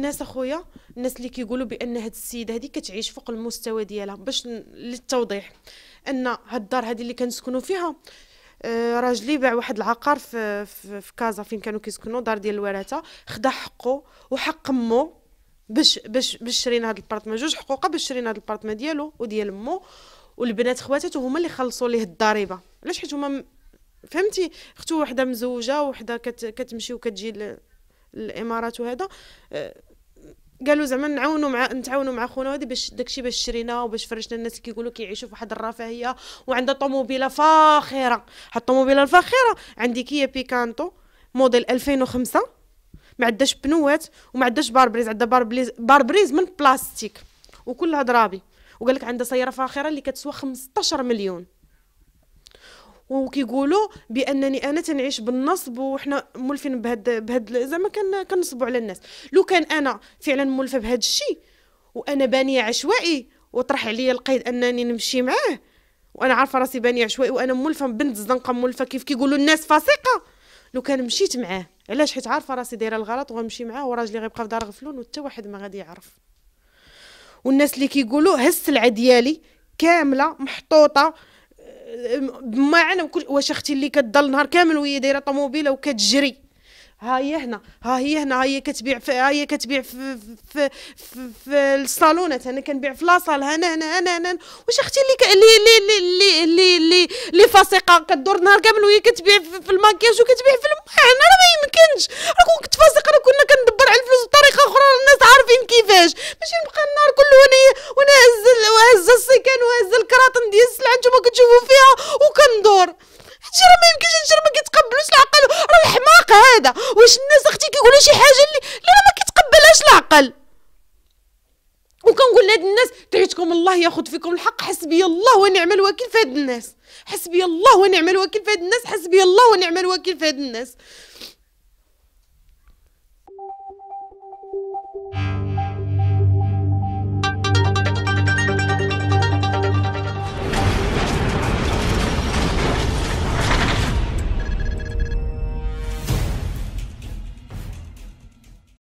الناس اخويا الناس اللي كيقولوا بان هاد السيده هذه كتعيش فوق المستوى ديالها باش للتوضيح ان هاد الدار هذه اللي كنسكنوا فيها آه، راجلي باع واحد العقار في, في, في كازا فين كانوا كيسكنوا دار ديال الورثه خدا حقه وحق مو باش باش باش شرينا هاد البارطمان جوج حقوقه باش شرينا هاد البارطمان ديالو وديال مو والبنات خواتاتو هما اللي خلصوا ليه الضريبه علاش حيت هما فهمتي اختو وحده مزوجه وحده كت كتمشي وكتجي الامارات وهذا آه، قالوا زعما نعاونوا مع نتعاونوا مع خونا هادي باش داكشي باش شرينا وباش فرشنا الناس كيقولوا كيعيشوا في واحد الرفاهيه وعندها طوموبيله فاخره هاد الطوموبيله الفاخره عندي كيا بيكانتو موديل 2005 ما عندهاش بنوات وما عندهاش باربريز عندها باربريز باربريز من بلاستيك وكلها ضرابي وقال لك عندها سياره فاخره اللي كتسوى 15 مليون وكيقولوا بانني انا تنعيش بالنصب وحنا مولفين بهاد بهاد زعما كنصبوا على الناس لو كان انا فعلا مولفه بهاد الشيء وانا بانيه عشوائي وطرح عليا القيد انني نمشي معاه وانا عارفه راسي بانيه عشوائي وانا مولفه بنت الزنقه مولفه كيف كيقولوا الناس فاسقه لو كان مشيت معاه علاش حيت عارفه راسي دايره الغلط وغنمشي معاه وراجلي غيبقى في دار غفلون وحتى واحد ما غادي يعرف والناس اللي كيقولوا السلعه ديالي كامله محطوطه بمعنى وكل واش اختي اللي كتضل نهار كامل وهي دايره طوموبيله وكتجري ها هي هنا ها هي هنا ها هي كتبيع ها هي كتبيع في في في, في الصالونات انا كنبيع في لاصال هنا هنا هنا هنا واش اختي اللي اللي اللي اللي اللي اللي, اللي فاسقه كدور نهار كامل وهي كتبيع في, في الماكياج وكتبيع في الماء انا ما يمكنش راه كنت ديال السلعه نتوما كتشوفوا فيها وكندور هادشي راه ما يمكنش هادشي راه ما كيتقبلوش العقل راه الحماق هذا واش الناس اختي كيقولوا شي حاجه اللي راه ما كيتقبلهاش العقل وكنقول لهاد الناس دعيتكم الله ياخذ فيكم الحق حسبي الله ونعم الوكيل في هاد الناس حسبي الله ونعم الوكيل في هاد الناس حسبي الله ونعم الوكيل في هاد الناس